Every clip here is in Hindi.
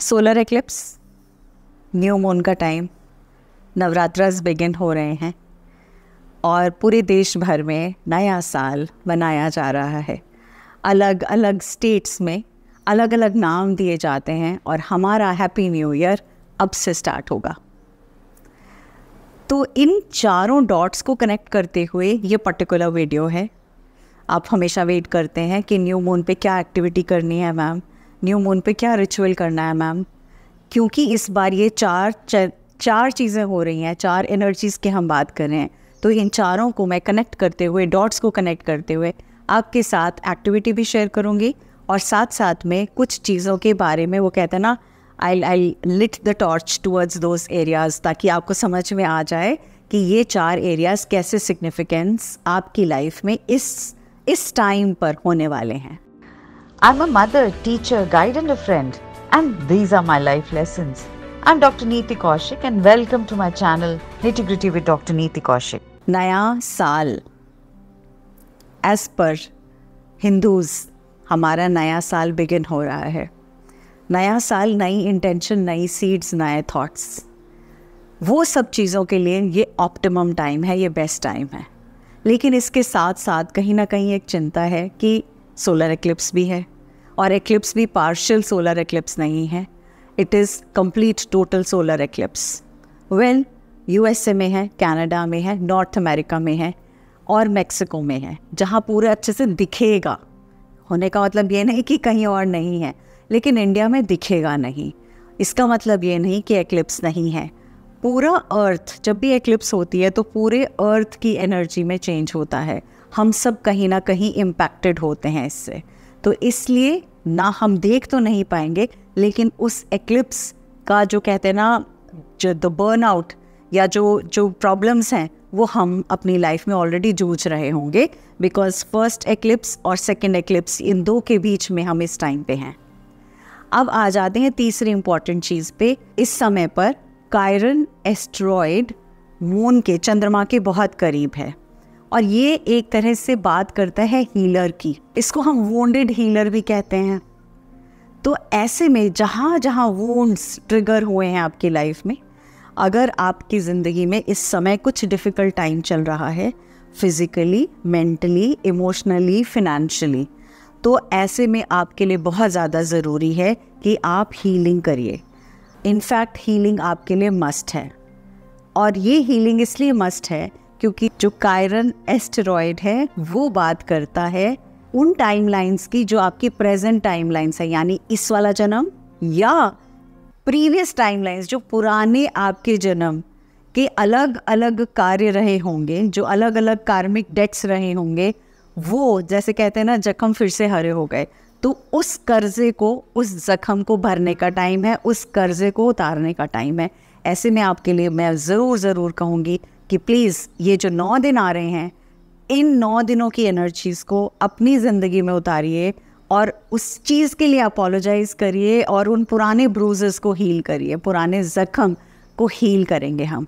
सोलर एक्लिप्स न्यू मून का टाइम नवरात्र बिगिन हो रहे हैं और पूरे देश भर में नया साल मनाया जा रहा है अलग अलग स्टेट्स में अलग अलग नाम दिए जाते हैं और हमारा हैप्पी न्यू ईयर अब से स्टार्ट होगा तो इन चारों डॉट्स को कनेक्ट करते हुए ये पर्टिकुलर वीडियो है आप हमेशा वेट करते हैं कि न्यू मून पे क्या एक्टिविटी करनी है मैम न्यू मून पे क्या रिचुअल करना है मैम क्योंकि इस बार ये चार चार चीज़ें हो रही हैं चार एनर्जीज़ की हम बात कर रहे हैं तो इन चारों को मैं कनेक्ट करते हुए डॉट्स को कनेक्ट करते हुए आपके साथ एक्टिविटी भी शेयर करूँगी और साथ साथ में कुछ चीज़ों के बारे में वो कहते हैं ना I I lit the torch towards those areas ताकि आपको समझ में आ जाए कि ये चार एरियाज़ कैसे सिग्निफिकेंस आपकी लाइफ में इस इस टाइम पर होने वाले हैं I'm a mother, teacher, guide, and a friend, and these are my life lessons. I'm Dr. Neeti Kaushik, and welcome to my channel Nitty Gritty with Dr. Neeti Kaushik. Naya Saal. As per Hindus, हमारा Naya Saal begin ho raha hai. Naya Saal, नई intention, नई seeds, नए thoughts. वो सब चीज़ों के लिए ये ऑप्टिमम टाइम है ये बेस्ट टाइम है लेकिन इसके साथ साथ कहीं ना कहीं एक चिंता है कि सोलर एक्लिप्स भी है और एक्लिप्स भी पार्शियल सोलर एक्लिप्स नहीं है it is complete total solar eclipse well you में है कैनेडा में है नॉर्थ अमेरिका में है और मैक्सिको में है जहाँ पूरे अच्छे से दिखेगा होने का मतलब ये नहीं कि कहीं और नहीं है लेकिन इंडिया में दिखेगा नहीं इसका मतलब ये नहीं कि एक्लिप्स नहीं है पूरा अर्थ जब भी एक्लिप्स होती है तो पूरे अर्थ की एनर्जी में चेंज होता है हम सब कहीं ना कहीं इम्पैक्टेड होते हैं इससे तो इसलिए ना हम देख तो नहीं पाएंगे लेकिन उस एक्लिप्स का जो कहते हैं ना जो द बर्न आउट या जो जो प्रॉब्लम्स हैं वो हम अपनी लाइफ में ऑलरेडी जूझ रहे होंगे बिकॉज फर्स्ट एक्लिप्स और सेकेंड एक्लिप्स इन दो के बीच में हम इस टाइम पे हैं अब आ जाते हैं तीसरी इम्पॉर्टेंट चीज़ पे इस समय पर कायरन एस्ट्रॉयड मून के चंद्रमा के बहुत करीब है और ये एक तरह से बात करता है हीलर की इसको हम वोंडेड हीलर भी कहते हैं तो ऐसे में जहाँ जहाँ वोंड्स ट्रिगर हुए हैं आपकी लाइफ में अगर आपकी ज़िंदगी में इस समय कुछ डिफ़िकल्ट टाइम चल रहा है फिज़िकली मेंटली इमोशनली फिनैंशली तो ऐसे में आपके लिए बहुत ज़्यादा ज़रूरी है कि आप हीलिंग करिए इनफैक्ट हीलिंग आपके लिए मस्ट है और ये हीलिंग इसलिए मस्ट है क्योंकि जो कायरन एस्टेरॉयड है वो बात करता है उन टाइमलाइंस की जो आपकी प्रेजेंट टाइमलाइंस है यानी इस वाला जन्म या प्रीवियस टाइमलाइंस जो पुराने आपके जन्म के अलग अलग कार्य रहे होंगे जो अलग अलग कार्मिक डेट्स रहे होंगे वो जैसे कहते हैं ना जख्म फिर से हरे हो गए तो उस कर्जे को उस जख्म को भरने का टाइम है उस कर्जे को उतारने का टाइम है ऐसे में आपके लिए मैं ज़रूर ज़रूर कहूँगी कि प्लीज़ ये जो नौ दिन आ रहे हैं इन नौ दिनों की एनर्जीज़ को अपनी ज़िंदगी में उतारिए और उस चीज़ के लिए अपोलोजाइज करिए और उन पुराने ब्रूजेस को हील करिए पुराने ज़ख्म को हील करेंगे हम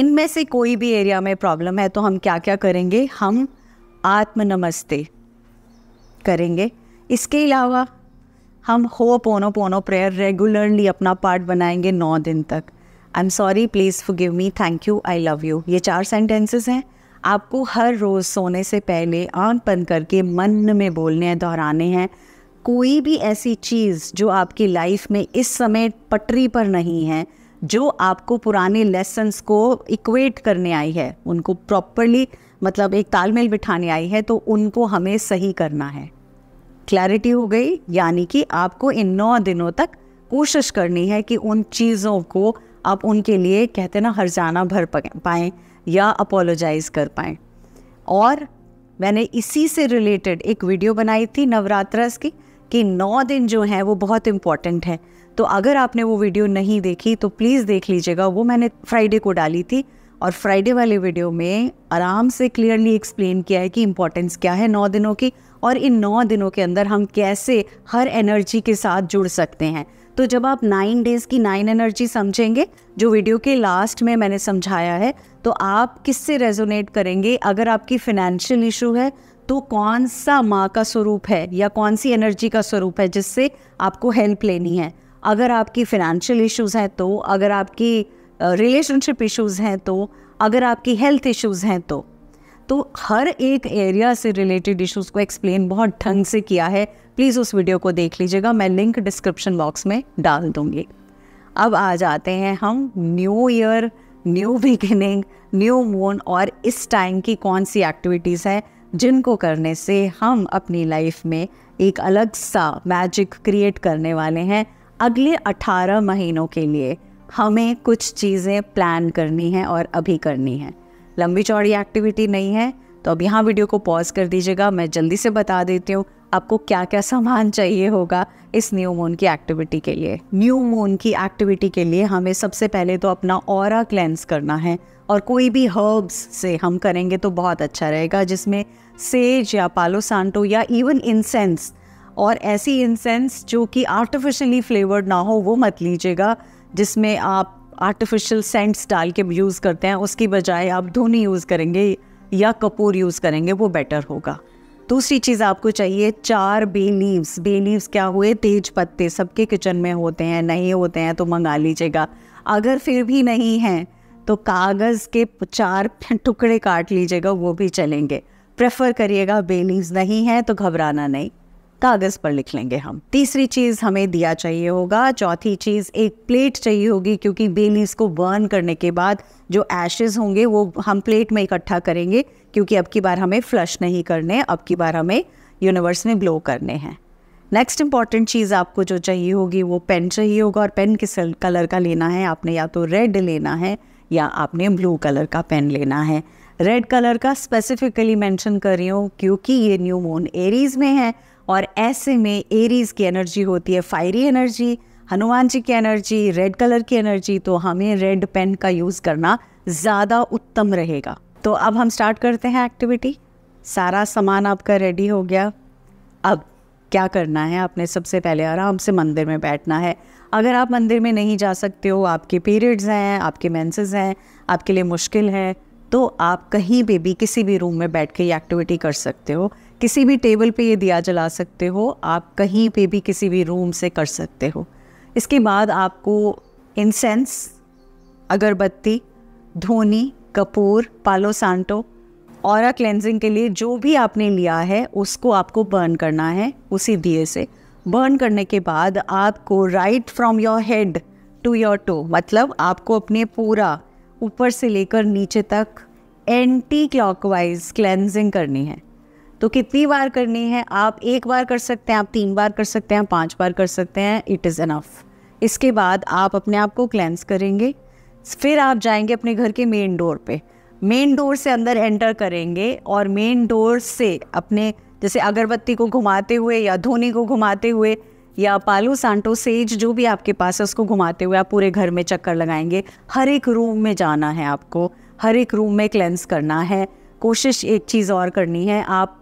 इनमें से कोई भी एरिया में प्रॉब्लम है तो हम क्या क्या करेंगे हम आत्म नमस्ते करेंगे इसके अलावा हम ho'oponopono prayer regularly अपना पार्ट बनाएंगे नौ दिन तक I am sorry please give me thank you I love you ये चार सेंटेंसेस हैं आपको हर रोज़ सोने से पहले आँख बंद करके मन में बोलने हैं दोहराने हैं कोई भी ऐसी चीज़ जो आपकी लाइफ में इस समय पटरी पर नहीं है जो आपको पुराने लेसन्स को इक्वेट करने आई है उनको प्रॉपरली मतलब एक तालमेल बिठाने आई है तो उनको हमें सही करना है क्लैरिटी हो गई यानी कि आपको इन नौ दिनों तक कोशिश करनी है कि उन चीज़ों को आप उनके लिए कहते ना हरजाना भर पाएँ या अपोलोजाइज़ कर पाएँ और मैंने इसी से रिलेटेड एक वीडियो बनाई थी नवरात्रस की कि नौ दिन जो हैं वो बहुत इम्पॉर्टेंट है तो अगर आपने वो वीडियो नहीं देखी तो प्लीज़ देख लीजिएगा वो मैंने फ्राइडे को डाली थी और फ्राइडे वाले वीडियो में आराम से क्लियरली एक्सप्लेन किया है कि इम्पोर्टेंस क्या है नौ दिनों की और इन नौ दिनों के अंदर हम कैसे हर एनर्जी के साथ जुड़ सकते हैं तो जब आप नाइन डेज़ की नाइन एनर्जी समझेंगे जो वीडियो के लास्ट में मैंने समझाया है तो आप किससे रेजोनेट करेंगे अगर आपकी फिनेंशियल इशू है तो कौन सा माँ का स्वरूप है या कौन सी एनर्जी का स्वरूप है जिससे आपको हेल्प लेनी है अगर आपकी फिनेंशियल इश्यूज़ हैं तो अगर आपकी रिलेशनशिप इश्यूज़ हैं तो अगर आपकी हेल्थ इश्यूज़ हैं तो तो हर एक एरिया से रिलेटेड इश्यूज़ को एक्सप्लेन बहुत ढंग से किया है प्लीज़ उस वीडियो को देख लीजिएगा मैं लिंक डिस्क्रिप्शन बॉक्स में डाल दूँगी अब आ जाते हैं हम new year new beginning new moon और इस टाइम की कौन सी एक्टिविटीज़ है जिनको करने से हम अपनी लाइफ में एक अलग सा मैजिक क्रिएट करने वाले हैं अगले 18 महीनों के लिए हमें कुछ चीज़ें प्लान करनी है और अभी करनी है लंबी चौड़ी एक्टिविटी नहीं है तो अब यहाँ वीडियो को पॉज कर दीजिएगा मैं जल्दी से बता देती हूँ आपको क्या क्या सामान चाहिए होगा इस न्यू मून की एक्टिविटी के लिए न्यू मून की एक्टिविटी के लिए हमें सबसे पहले तो अपना और क्लेंस करना है और कोई भी हर्ब्स से हम करेंगे तो बहुत अच्छा रहेगा जिसमें सेज या पालो सांटो या इवन इंसेंस और ऐसी इंसेंस जो कि आर्टिफिशली फ्लेवर्ड ना हो वो मत लीजिएगा जिसमें आप आर्टिफिशियल सेंट्स डाल के यूज़ करते हैं उसकी बजाय आप धोनी यूज़ करेंगे या कपूर यूज़ करेंगे वो बेटर होगा दूसरी चीज़ आपको चाहिए चार बे लीव्स बे लीव्स क्या हुए तेज पत्ते सबके किचन में होते हैं नहीं होते हैं तो मंगा लीजिएगा अगर फिर भी नहीं हैं तो कागज़ के चार टुकड़े काट लीजिएगा वो भी चलेंगे प्रेफर करिएगा बे लीव्स नहीं हैं तो घबराना नहीं कागज़ पर लिख लेंगे हम तीसरी चीज़ हमें दिया चाहिए होगा चौथी चीज़ एक प्लेट चाहिए होगी क्योंकि बे को बर्न करने के बाद जो एशेज होंगे वो हम प्लेट में इकट्ठा करेंगे क्योंकि अब की बार हमें फ्लश नहीं करने अब की बार हमें यूनिवर्स में ग्लो करने हैं नेक्स्ट इंपॉर्टेंट चीज़ आपको जो चाहिए होगी वो पेन चाहिए होगा और पेन किस कलर का लेना है आपने या तो रेड लेना है या आपने ब्लू कलर का पेन लेना है रेड कलर का स्पेसिफिकली मेंशन कर रही हूँ क्योंकि ये न्यू मून एरीज में है और ऐसे में एरीज की एनर्जी होती है फायरी एनर्जी हनुमान जी की एनर्जी रेड कलर की एनर्जी तो हमें रेड पेन का यूज़ करना ज़्यादा उत्तम रहेगा तो अब हम स्टार्ट करते हैं एक्टिविटी सारा सामान आपका रेडी हो गया अब क्या करना है आपने सबसे पहले आराम से मंदिर में बैठना है अगर आप मंदिर में नहीं जा सकते हो आपके पीरियड्स हैं आपके मेंसेस हैं आपके लिए मुश्किल है तो आप कहीं पर भी किसी भी रूम में बैठ के ये एक्टिविटी कर सकते हो किसी भी टेबल पे ये दिया जला सकते हो आप कहीं पे भी किसी भी रूम से कर सकते हो इसके बाद आपको इंसेंस अगरबत्ती धोनी कपूर पालो सांटो और क्लेंजिंग के लिए जो भी आपने लिया है उसको आपको बर्न करना है उसी दिए से बर्न करने के बाद आपको right from your head to your toe मतलब आपको अपने पूरा ऊपर से लेकर नीचे तक एंटी क्लॉकवाइज क्लेंजिंग करनी है तो कितनी बार करनी है आप एक बार कर सकते हैं आप तीन बार कर सकते हैं पांच बार कर सकते हैं इट इज़ अनफ इसके बाद आप अपने आप को क्लेंस करेंगे फिर आप जाएंगे अपने घर के मेन डोर पे मेन डोर से अंदर एंटर करेंगे और मेन डोर से अपने जैसे अगरबत्ती को घुमाते हुए या धोनी को घुमाते हुए या पालो सांटो सेज जो भी आपके पास है उसको घुमाते हुए आप पूरे घर में चक्कर लगाएंगे हर एक रूम में जाना है आपको हर एक रूम में क्लेंस करना है कोशिश एक चीज़ और करनी है आप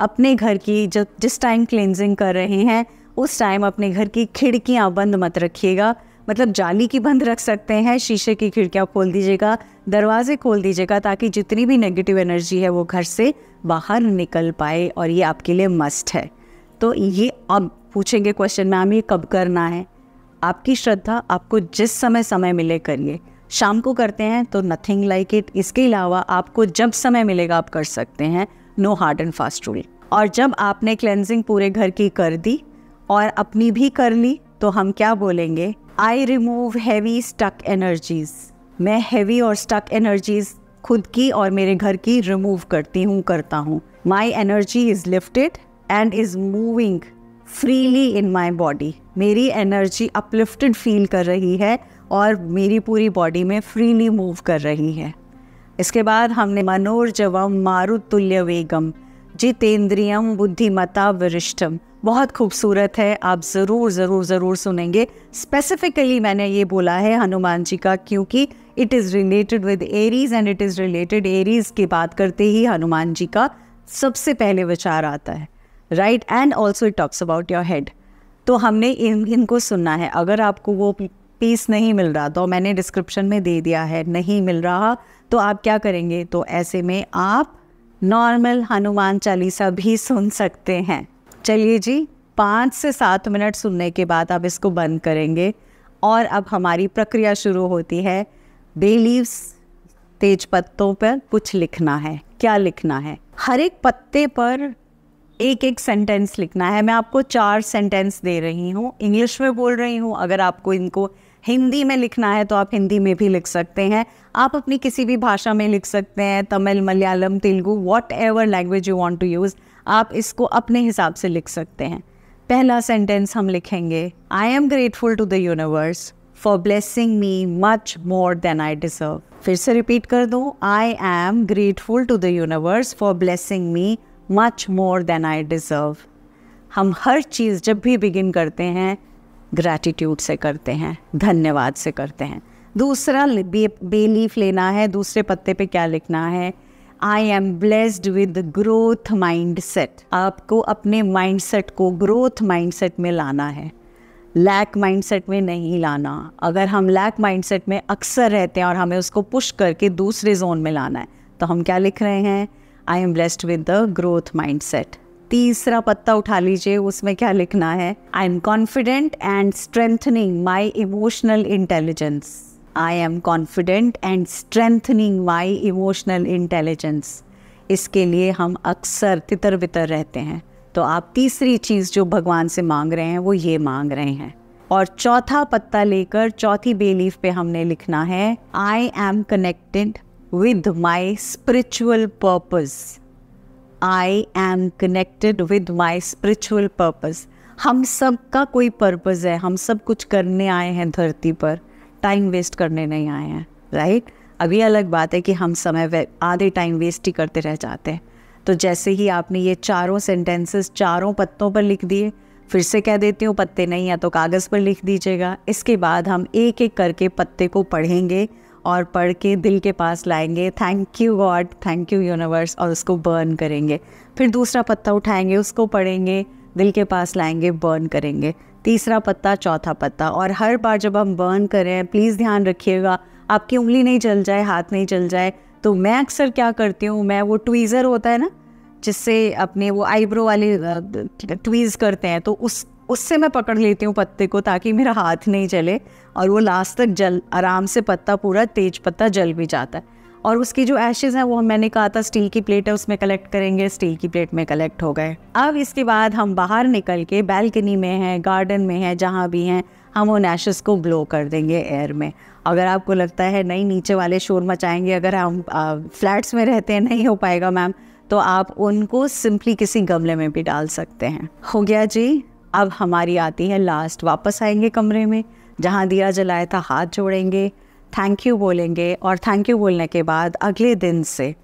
अपने घर की जो जिस टाइम क्लिनजिंग कर रहे हैं उस टाइम अपने घर की खिड़कियाँ बंद मत रखिएगा मतलब जाली की बंद रख सकते हैं शीशे की खिड़कियाँ खोल दीजिएगा दरवाजे खोल दीजिएगा ताकि जितनी भी नेगेटिव एनर्जी है वो घर से बाहर निकल पाए और ये आपके लिए मस्ट है तो ये अब पूछेंगे क्वेश्चन मैम ये कब करना है आपकी श्रद्धा आपको जिस समय समय मिले करिए शाम को करते हैं तो नथिंग लाइक इट इसके अलावा आपको जब समय मिलेगा आप कर सकते हैं no hard and fast rule और जब आपने क्लेंजिंग पूरे घर की कर दी और अपनी भी कर ली तो हम क्या बोलेंगे I remove heavy stuck energies मैं हैवी और स्टक एनर्जीज खुद की और मेरे घर की रिमूव करती हूँ करता हूँ my energy is lifted and is moving freely in my body मेरी एनर्जी अपलिफ्टेड फील कर रही है और मेरी पूरी बॉडी में फ्रीली मूव कर रही है इसके बाद हमने मनोरजवम मारुतुल्य वेगम जितेंद्रियम बुद्धिमता वरिष्ठम बहुत खूबसूरत है आप ज़रूर ज़रूर ज़रूर सुनेंगे स्पेसिफिकली मैंने ये बोला है हनुमान जी का क्योंकि it is related with Aries and it is related Aries की बात करते ही हनुमान जी का सबसे पहले विचार आता है right and also it talks about your head तो हमने इन इनको सुनना है अगर आपको वो पीस नहीं मिल रहा तो मैंने डिस्क्रिप्शन में दे दिया है नहीं मिल रहा तो आप क्या करेंगे तो ऐसे में आप नॉर्मल हनुमान चालीसा भी सुन सकते हैं चलिए जी पाँच से सात मिनट सुनने के बाद आप इसको बंद करेंगे और अब हमारी प्रक्रिया शुरू होती है बे लीव्स तेज पत्तों पर कुछ लिखना है क्या लिखना है हर एक पत्ते पर एक एक सेंटेंस लिखना है मैं आपको चार सेंटेंस दे रही हूँ इंग्लिश में बोल रही हूँ अगर आपको इनको हिंदी में लिखना है तो आप हिंदी में भी लिख सकते हैं आप अपनी किसी भी भाषा में लिख सकते हैं Tamil Malayalam Telugu whatever language you want to use आप इसको अपने हिसाब से लिख सकते हैं पहला सेंटेंस हम लिखेंगे I am grateful to the universe for blessing me much more than I deserve फिर से रिपीट कर दो I am grateful to the universe for blessing me much more than I deserve हम हर चीज़ जब भी बिगिन करते हैं ग्रैटिट्यूड से करते हैं धन्यवाद से करते हैं दूसरा बे बेलीफ लेना है दूसरे पत्ते पे क्या लिखना है I am blessed with growth mindset आपको अपने माइंड सेट को ग्रोथ माइंड सेट में लाना है लैक माइंड सेट में नहीं लाना अगर हम लैक माइंड सेट में अक्सर रहते हैं और हमें उसको पुश करके दूसरे जोन में लाना है तो हम क्या लिख रहे हैं I am blessed with the growth mindset तीसरा पत्ता उठा लीजिए उसमें क्या लिखना है I am confident and strengthening my emotional intelligence I am confident and strengthening my emotional intelligence इसके लिए हम अक्सर तितर बितर रहते हैं तो आप तीसरी चीज़ जो भगवान से मांग रहे हैं वो ये मांग रहे हैं और चौथा पत्ता लेकर चौथी बेलीफ पे हमने लिखना है I am connected with my spiritual purpose I am connected with my spiritual purpose हम सब का कोई पर्पज़ है हम सब कुछ करने आए हैं धरती पर टाइम वेस्ट करने नहीं आए हैं राइट अभी अलग बात है कि हम समय आधे टाइम वेस्ट ही करते रह जाते हैं तो जैसे ही आपने ये चारों सेंटेंसेस चारों पत्तों पर लिख दिए फिर से कह देती हूँ पत्ते नहीं या तो कागज़ पर लिख दीजिएगा इसके बाद हम एक एक करके पत्ते को पढ़ेंगे और पढ़ के दिल के पास लाएंगे thank you God thank you universe और उसको बर्न करेंगे फिर दूसरा पत्ता उठाएंगे उसको पढ़ेंगे दिल के पास लाएंगे बर्न करेंगे तीसरा पत्ता चौथा पत्ता और हर बार जब हम बर्न करें प्लीज़ ध्यान रखिएगा आपकी उंगली नहीं जल जाए हाथ नहीं जल जाए तो मैं अक्सर क्या करती हूँ मैं वो ट्वीज़र होता है ना जिससे अपने वो आईब्रो वाले ट्वीज़ करते हैं तो उस उससे मैं पकड़ लेती हूँ पत्ते को ताकि मेरा हाथ नहीं जले और वो लास्ट तक जल आराम से पत्ता पूरा तेज पत्ता जल भी जाता है और उसकी जो एशेज़ हैं वो मैंने कहा था स्टील की प्लेट है उसमें कलेक्ट करेंगे स्टील की प्लेट में कलेक्ट हो गए अब इसके बाद हम बाहर निकल के बैल्कनी में हैं गार्डन में हैं जहाँ भी हैं हम उन एशेज़ को ब्लो कर देंगे एयर में अगर आपको लगता है नहीं नीचे वाले शोर मचाएंगे अगर हम फ्लैट्स में रहते हैं नहीं हो पाएगा मैम तो आप उनको सिंपली किसी गमले में भी डाल सकते हैं हो गया जी अब हमारी आती है लास्ट वापस आएंगे कमरे में जहाँ दिया जलाया था हाथ जोड़ेंगे थैंक यू बोलेंगे और थैंक यू बोलने के बाद अगले दिन से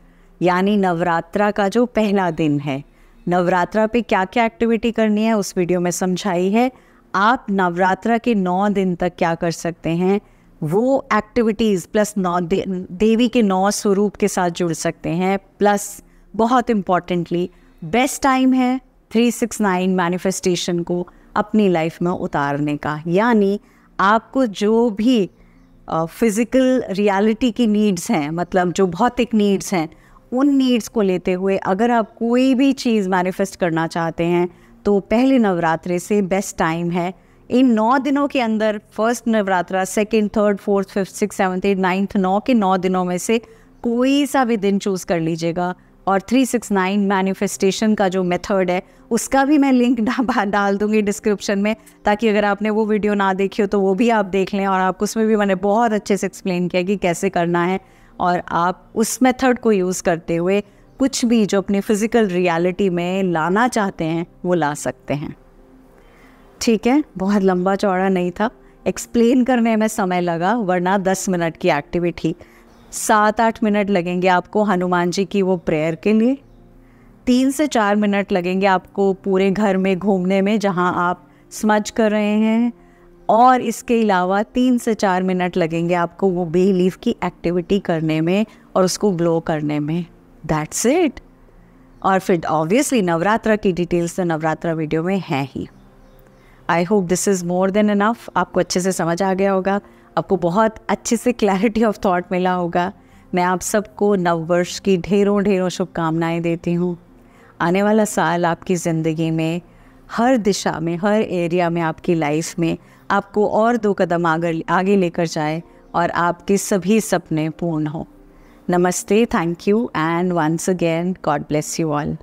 यानी नवरात्रा का जो पहला दिन है नवरात्रा पे क्या क्या एक्टिविटी करनी है उस वीडियो में समझाई है आप नवरात्रा के नौ दिन तक क्या कर सकते हैं वो एक्टिविटीज़ प्लस नौ दे, देवी के नौ स्वरूप के साथ जुड़ सकते हैं प्लस बहुत इम्पॉर्टेंटली बेस्ट टाइम है थ्री सिक्स नाइन मैनिफेस्टेशन को अपनी लाइफ में उतारने का यानी आपको जो भी फिज़िकल रियलिटी की नीड्स हैं मतलब जो भौतिक नीड्स हैं उन नीड्स को लेते हुए अगर आप कोई भी चीज़ मैनिफेस्ट करना चाहते हैं तो पहले नवरात्रे से बेस्ट टाइम है इन नौ दिनों के अंदर first Navratra second third fourth fifth six seventh eight ninth नौ के नौ दिनों में से कोई सा भी दिन चूज़ कर लीजिएगा और 369 मैनिफेस्टेशन का जो मेथड है उसका भी मैं लिंक डाल दूंगी डिस्क्रिप्शन में ताकि अगर आपने वो वीडियो ना देखी हो तो वो भी आप देख लें और आपको उसमें भी मैंने बहुत अच्छे से एक्सप्लेन किया कि कैसे करना है और आप उस मेथड को यूज़ करते हुए कुछ भी जो अपने फिज़िकल रियलिटी में लाना चाहते हैं वो ला सकते हैं ठीक है बहुत लंबा चौड़ा नहीं था एक्सप्लेन करने में समय लगा वरना दस मिनट की एक्टिविटी सात आठ मिनट लगेंगे आपको हनुमान जी की वो प्रेयर के लिए तीन से चार मिनट लगेंगे आपको पूरे घर में घूमने में जहाँ आप स्मज कर रहे हैं और इसके अलावा तीन से चार मिनट लगेंगे आपको वो बे लीफ की एक्टिविटी करने में और उसको ग्लो करने में दैट्स इट और फिर ऑब्वियसली नवरात्र की डिटेल्स तो नवरात्र वीडियो में हैं ही I hope this is more than enough आपको अच्छे से समझ आ गया होगा आपको बहुत अच्छे से क्लैरिटी ऑफ थॉट मिला होगा मैं आप सबको नववर्ष की ढेरों ढेरों शुभकामनाएं देती हूँ आने वाला साल आपकी ज़िंदगी में हर दिशा में हर एरिया में आपकी लाइफ में आपको और दो कदम आगे आगे लेकर जाए और आपके सभी सपने पूर्ण हों नमस्ते thank you and once again God bless you all